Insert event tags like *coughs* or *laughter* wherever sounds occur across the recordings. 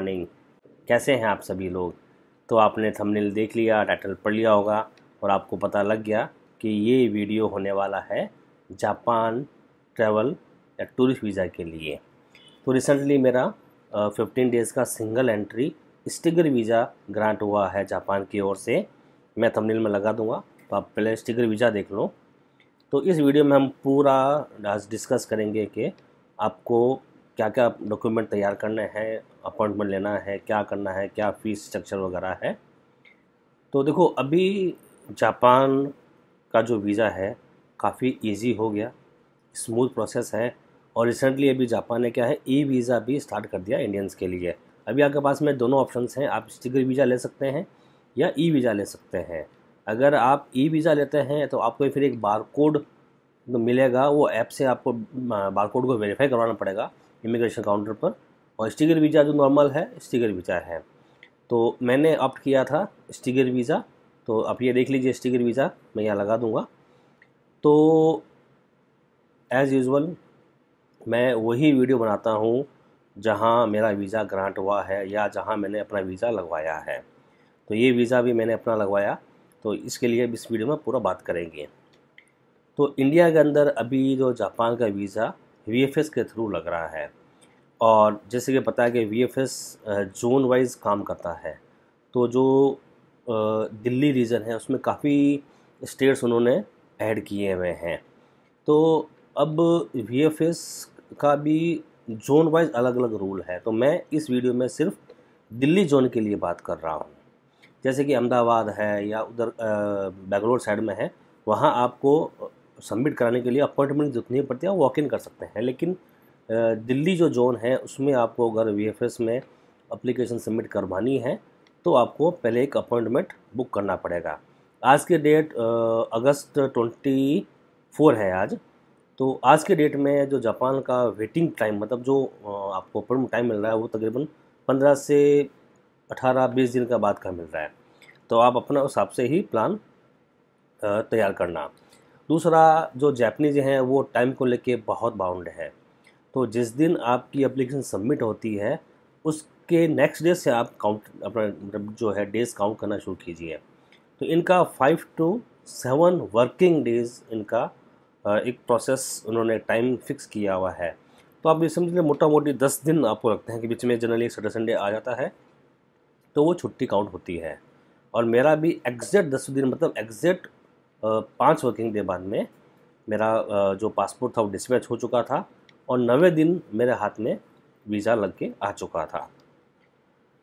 morning कैसे हैं आप सभी लोग तो आपने थंबनेल देख लिया टाइटल पढ़ लिया होगा और आपको पता लग गया कि ये वीडियो होने वाला है जापान ट्रैवल या टूरिस्ट वीज़ा के लिए तो रिसेंटली मेरा फिफ्टीन डेज़ का single entry sticker visa grant हुआ है जापान की ओर से मैं थंबनेल में लगा दूंगा तो आप पहले स्टिगर वीज़ा देख लो तो इस वीडियो में हम पूरा डिस्कस करेंगे कि आपको क्या क्या डॉक्यूमेंट तैयार करने हैं अपॉइंटमेंट लेना है क्या करना है क्या फ़ीस स्ट्रक्चर वगैरह है तो देखो अभी जापान का जो वीज़ा है काफ़ी इजी हो गया स्मूथ प्रोसेस है और रिसेंटली अभी जापान ने क्या है ई वीज़ा भी स्टार्ट कर दिया इंडियंस के लिए अभी आपके पास में दोनों ऑप्शन हैं आप स्टिकर वीज़ा ले सकते हैं या ई वीज़ा ले सकते हैं अगर आप ई वीज़ा लेते हैं तो आपको फिर एक बार कोड मिलेगा वो ऐप से आपको बार कोड को वेरीफाई करवाना पड़ेगा इमिग्रेशन काउंटर पर और स्टिगर वीज़ा जो नॉर्मल है स्टिगर वीज़ा है तो मैंने ऑप्ट किया था स्टिगर वीज़ा तो आप ये देख लीजिए स्टिगर वीज़ा मैं यहाँ लगा दूँगा तो एज़ यूज़ुअल मैं वही वीडियो बनाता हूँ जहाँ मेरा वीज़ा ग्रांट हुआ है या जहाँ मैंने अपना वीज़ा लगवाया है तो ये वीज़ा भी मैंने अपना लगवाया तो इसके लिए इस वीडियो में पूरा बात करेंगे तो इंडिया के अंदर अभी जो जापान का वीज़ा वी के थ्रू लग रहा है और जैसे कि पता है कि वी जोन वाइज काम करता है तो जो दिल्ली रीजन है उसमें काफ़ी स्टेट्स उन्होंने ऐड किए हुए हैं तो अब वी का भी जोन वाइज अलग अलग रूल है तो मैं इस वीडियो में सिर्फ दिल्ली जोन के लिए बात कर रहा हूँ जैसे कि अहमदाबाद है या उधर बेंगलोर साइड में है वहाँ आपको सबमिट कराने के लिए अपॉइंटमेंट जरूरत नहीं पड़ती आप वॉक इन कर सकते हैं लेकिन दिल्ली जो जोन है उसमें आपको अगर वी में अप्लीकेशन सबमिट करवानी है तो आपको पहले एक अपॉइंटमेंट बुक करना पड़ेगा आज के डेट अगस्त ट्वेंटी फोर है आज तो आज के डेट में जो जापान का वेटिंग टाइम मतलब जो आपको अपॉइंटमेंट टाइम मिल रहा है वो तकरीबन पंद्रह से अठारह बीस दिन का बाद का मिल रहा है तो आप अपना उस हिसाब से ही प्लान तैयार करना दूसरा जो जैपनीज हैं वो टाइम को लेके बहुत बाउंड है तो जिस दिन आपकी एप्लीकेशन सबमिट होती है उसके नेक्स्ट डे से आप काउंट अपना मतलब जो है डेज काउंट करना शुरू कीजिए तो इनका five to seven working days इनका एक प्रोसेस उन्होंने टाइम फिक्स किया हुआ है तो आप ये समझ लें मोटा मोटी दस दिन आपको लगते हैं कि बीच में जनरली एक संडे आ जाता है तो वो छुट्टी काउंट होती है और मेरा भी एग्जैक्ट दस दिन मतलब एग्जैक्ट पाँच वर्किंग डे बाद में मेरा जो पासपोर्ट था वो डिस्पैच हो चुका था और नवे दिन मेरे हाथ में वीज़ा लग के आ चुका था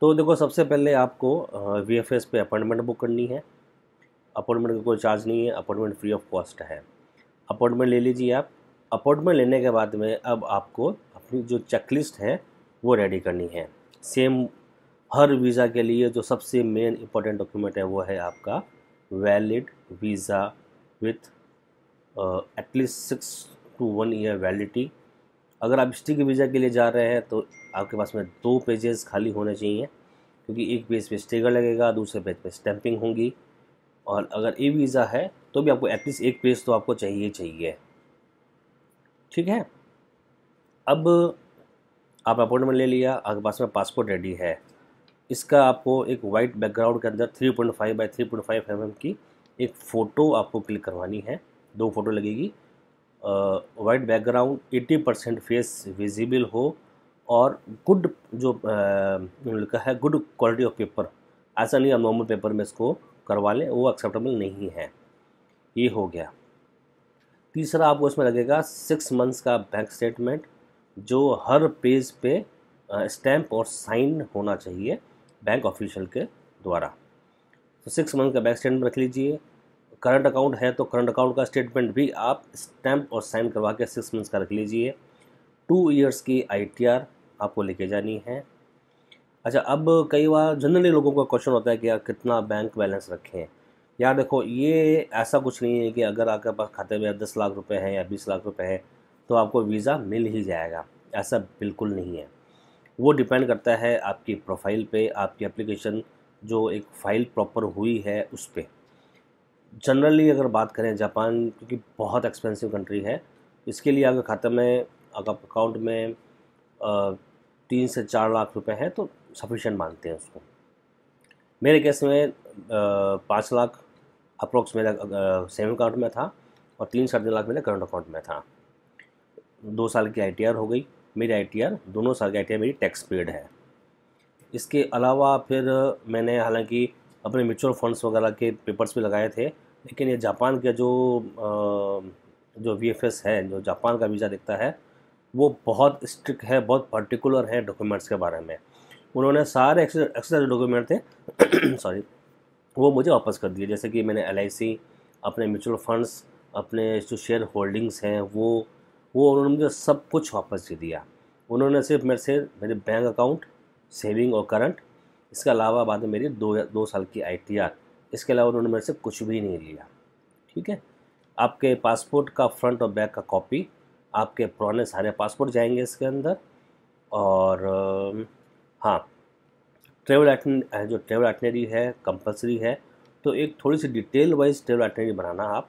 तो देखो सबसे पहले आपको वी एफ एस पे अपॉइंटमेंट बुक करनी है अपॉइंटमेंट का कोई चार्ज नहीं है अपॉइंटमेंट फ्री ऑफ कॉस्ट है अपॉइंटमेंट ले लीजिए आप अपॉइंटमेंट लेने के बाद में अब आपको अपनी जो चेकलिस्ट है वो रेडी करनी है सेम हर वीज़ा के लिए जो सबसे मेन इम्पोर्टेंट डॉक्यूमेंट है वो है आपका valid visa with at least six to one year validity अगर आप के वीज़ा के लिए जा रहे हैं तो आपके पास में दो पेजेस खाली होने चाहिए क्योंकि एक पेज पे स्टेगर लगेगा दूसरे पेज पे स्टैंपिंग होगी और अगर ई वीज़ा है तो भी आपको एटलीस्ट एक पेज तो आपको चाहिए चाहिए ठीक है अब आप अपॉइंटमेंट ले लिया आपके पास में पासपोर्ट रेडी है इसका आपको एक वाइट बैकग्राउंड के अंदर 3.5 point five by three point five M की एक फ़ोटो आपको क्लिक करवानी है दो फोटो लगेगी white background 80 percent face visible हो और गुड जो लिखा है गुड क्वालिटी ऑफ पेपर ऐसा नहीं आप नॉर्मल पेपर में इसको करवा लें वो एक्सेप्टेबल नहीं है ये हो गया तीसरा आपको इसमें लगेगा सिक्स मंथ्स का बैंक स्टेटमेंट जो हर पेज पे स्टैम्प और साइन होना चाहिए बैंक ऑफिशियल के द्वारा तो सिक्स मंथ का बैंक स्टेटमेंट रख लीजिए करंट अकाउंट है तो करंट अकाउंट का स्टेटमेंट भी आप स्टैम्प और साइन करवा के सिक्स मंथ्स का रख लीजिए टू ईयर्स की आईटीआर आपको लेके जानी है अच्छा अब कई बार जनरली लोगों का क्वेश्चन होता है कि यार कितना बैंक बैलेंस रखें यार देखो ये ऐसा कुछ नहीं है कि अगर आपके पास खाते में दस लाख रुपए हैं या बीस लाख रुपए हैं तो आपको वीज़ा मिल ही जाएगा ऐसा बिल्कुल नहीं है वो डिपेंड करता है आपकी प्रोफाइल पे आपकी एप्लीकेशन जो एक फ़ाइल प्रॉपर हुई है उस पर जनरली अगर बात करें जापान क्योंकि बहुत एक्सपेंसिव कंट्री है इसके लिए अगर खाते में अगर अकाउंट में तीन से चार लाख रुपए हैं तो सफिशेंट मानते हैं उसको मेरे केस में पाँच लाख अप्रोक्स मेरा सेविंग अकाउंट में था और तीन साढ़े तीन लाख मेरे करंट अकाउंट में था दो साल की आई हो गई मेरी आई दोनों साल की आई मेरी टैक्स पेड है इसके अलावा फिर मैंने हालांकि अपने म्यूचुअल फंड्स वगैरह के पेपर्स भी लगाए थे लेकिन ये जापान का जो जो वी है जो जापान का वीज़ा दिखता है वो बहुत स्ट्रिक्ट है बहुत पर्टिकुलर है डॉक्यूमेंट्स के बारे में उन्होंने सारे एक्स्ट्रा डॉक्यूमेंट थे सॉरी *coughs* वो मुझे वापस कर दिए जैसे कि मैंने एल अपने म्यूचुअल फंड्स अपने जो शेयर होल्डिंग्स हैं वो वो उन्होंने मुझे सब कुछ वापस दे दिया उन्होंने सिर्फ मेरे से मेरे बैंक अकाउंट सेविंग और करंट इसके अलावा बाद में मेरी दो दो साल की आई इसके अलावा उन्होंने मेरे से कुछ भी नहीं लिया ठीक है आपके पासपोर्ट का फ्रंट और बैक का कॉपी आपके पुराने सारे पासपोर्ट जाएंगे इसके अंदर और हाँ ट्रेवल जो ट्रेवल आइटनरी है कंपलसरी है तो एक थोड़ी सी डिटेल वाइज ट्रेवल आइटनरी बनाना आप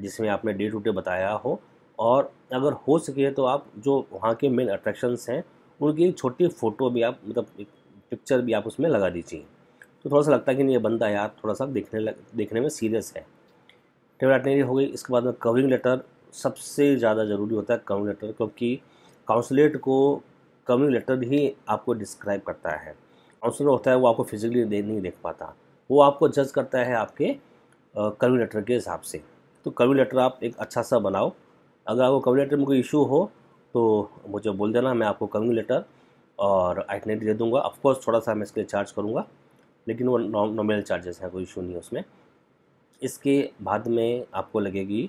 जिसमें आपने डे टू डे बताया हो और अगर हो सके तो आप जो वहाँ के मेन अट्रैक्शंस हैं उनकी एक छोटी फ़ोटो भी आप मतलब एक पिक्चर भी आप उसमें लगा दीजिए तो थोड़ा सा लगता है कि नहीं ये बंदा यार थोड़ा सा देखने लग देखने में सीरियस है ट्रेवल आइटनरी हो गई इसके बाद में कवरिंग लेटर सबसे ज़्यादा ज़रूरी होता है कवरिंग लेटर क्योंकि काउंसलेट को कवरिंग लेटर ही आपको डिस्क्राइब करता है काउंसलर होता है वो आपको फिजिकली दे, नहीं देख पाता वो आपको जज करता है आपके कवरिंग लेटर के हिसाब से तो कवरिंग लेटर आप एक अच्छा सा बनाओ अगर आपको कवरी लेटर में कोई इशू हो तो मुझे बोल देना मैं आपको कवरी लेटर और आइटनेट दे दूँगा ऑफकोर्स थोड़ा सा मैं इसके लिए चार्ज करूँगा लेकिन वो नॉर्मल चार्जेस हैं कोई इशू नहीं है उसमें इसके बाद में आपको लगेगी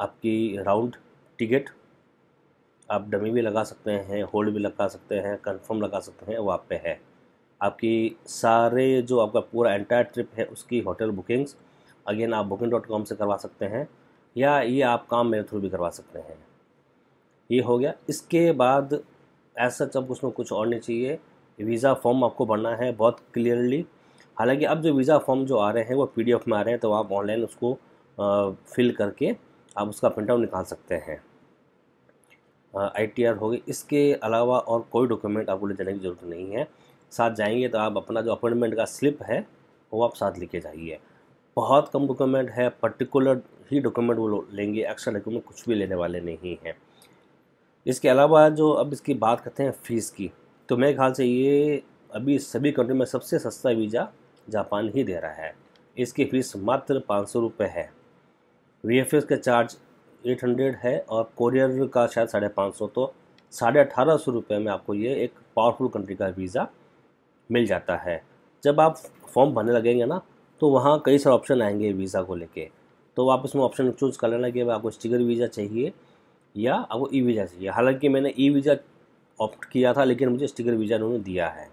आपकी राउंड टिकट आप डमी भी लगा सकते हैं होल्ड भी लगा सकते हैं कंफर्म लगा सकते हैं वो आप पे है आपकी सारे जो आपका पूरा एंटायर ट्रिप है उसकी होटल बुकिंग्स अगेन आप बुकिंग डॉट कॉम से करवा सकते हैं या ये आप काम मेरे थ्रू भी करवा सकते हैं ये हो गया इसके बाद ऐसा सब उसमें कुछ और नहीं चाहिए वीज़ा फॉर्म आपको भरना है बहुत क्लियरली हालांकि अब जो वीज़ा फॉर्म जो आ रहे हैं वो पीडीएफ में आ रहे हैं तो आप ऑनलाइन उसको आ, फिल करके आप उसका प्रिंट आउट निकाल सकते हैं आई टी आर होगी इसके अलावा और कोई डॉक्यूमेंट आपको ले जाने की ज़रूरत नहीं है साथ जाएंगे तो आप अपना जो अपॉइंटमेंट का स्लिप है वो आप साथ लेके जाइए बहुत कम डॉक्यूमेंट है पर्टिकुलर ही डॉक्यूमेंट वो लेंगे एक्स्ट्रा डॉक्यूमेंट कुछ भी लेने वाले नहीं हैं इसके अलावा जो अब इसकी बात करते हैं फ़ीस की तो मेरे ख्याल से ये अभी सभी कंट्री में सबसे सस्ता वीज़ा जापान ही दे रहा है इसकी फ़ीस मात्र पाँच सौ रुपये है वी एफ एस का चार्ज एट हंड्रेड है और कोरियर का शायद साढ़े पाँच सौ तो साढ़े अठारह सौ रुपये में आपको ये एक पावरफुल कंट्री का वीज़ा मिल जाता है जब आप फॉर्म भरने लगेंगे ना तो वहाँ कई सारे ऑप्शन आएंगे वीज़ा को लेके तो आप इसमें ऑप्शन चूज़ कर लेना कि आपको स्टिकर वीज़ा चाहिए या आपको ई वीज़ा चाहिए हालांकि मैंने ई वीज़ा ऑप्ट किया था लेकिन मुझे स्टिकर वीज़ा उन्होंने दिया है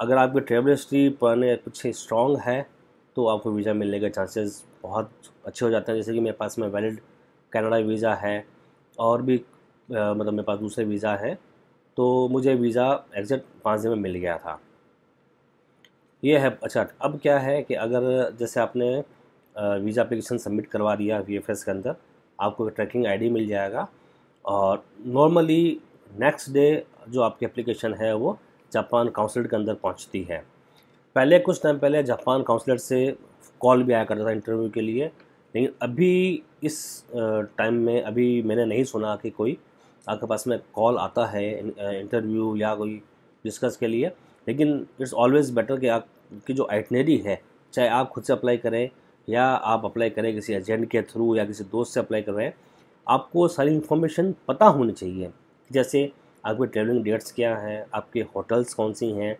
अगर आपकी ट्रेवल हिस्ट्री पुराने कुछ स्ट्रॉन्ग है तो आपको वीज़ा मिलने के चांसेस बहुत अच्छे हो जाते हैं जैसे कि मेरे पास में वैलिड कनाडा वीज़ा है और भी आ, मतलब मेरे पास दूसरे वीज़ा है तो मुझे वीज़ा एग्जैक्ट पाँच दिन में मिल गया था ये है अच्छा अब क्या है कि अगर जैसे आपने वीज़ा अप्लीकेशन सबमिट करवा दिया वी के अंदर आपको ट्रैकिंग आईडी मिल जाएगा और नॉर्मली नेक्स्ट डे जो आपकी एप्लीकेशन है वो जापान काउंसलेट के अंदर पहुंचती है पहले कुछ टाइम पहले जापान काउंसलेट से कॉल भी आया करता था इंटरव्यू के लिए लेकिन अभी इस टाइम में अभी मैंने नहीं सुना कि कोई आपके पास में कॉल आता है इंटरव्यू या कोई डिस्कस के लिए लेकिन इट्स ऑलवेज़ बेटर कि आप की जो आइटनरी है चाहे आप खुद से अप्लाई करें या आप अप्लाई करें किसी एजेंट के थ्रू या किसी दोस्त से अप्लाई कर रहे हैं आपको सारी इन्फॉर्मेशन पता होनी चाहिए जैसे आपके ट्रेवलिंग डेट्स क्या हैं आपके होटल्स कौन सी हैं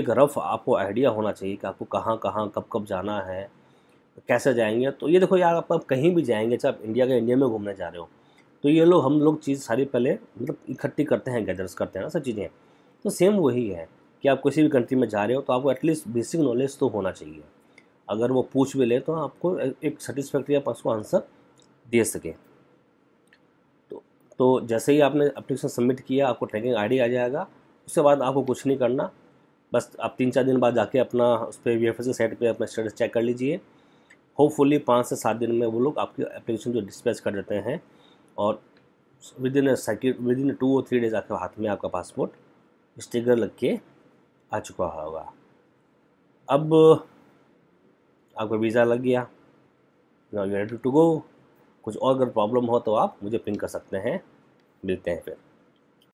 एक रफ़ आपको आइडिया होना चाहिए कि आपको कहाँ कहाँ कब कब जाना है कैसे जाएंगे तो ये देखो यार आप, कहीं भी जाएंगे चाहे आप इंडिया के इंडिया में घूमने जा रहे हो तो ये लोग हम लोग चीज़ सारी पहले मतलब इकट्ठी करते हैं गैदर्स करते हैं ना सब चीज़ें तो सेम वही है कि आप किसी भी कंट्री में जा रहे हो तो आपको एटलीस्ट बेसिक नॉलेज तो होना चाहिए अगर वो पूछ भी ले तो आपको एक सेटिस्फैक्ट्री आप उसको आंसर दे सके तो तो जैसे ही आपने अप्लीकेशन सबमिट किया आपको ट्रैकिंग आई आ जाएगा उसके बाद आपको कुछ नहीं करना बस आप तीन चार दिन बाद जाके अपना उस पर वी एफ एस साइट पर अपना स्टेटस चेक कर लीजिए होपफुली पाँच से सात दिन में वो लोग आपकी एप्लीकेशन जो डिस्पैच कर देते हैं और within within two और थ्री डेज आपके हाथ में आपका पासपोर्ट स्टिकर लग के आ चुका होगा अब आपका वीज़ा लग गया now you ready to go कुछ और अगर प्रॉब्लम हो तो आप मुझे पिंग कर सकते हैं मिलते हैं फिर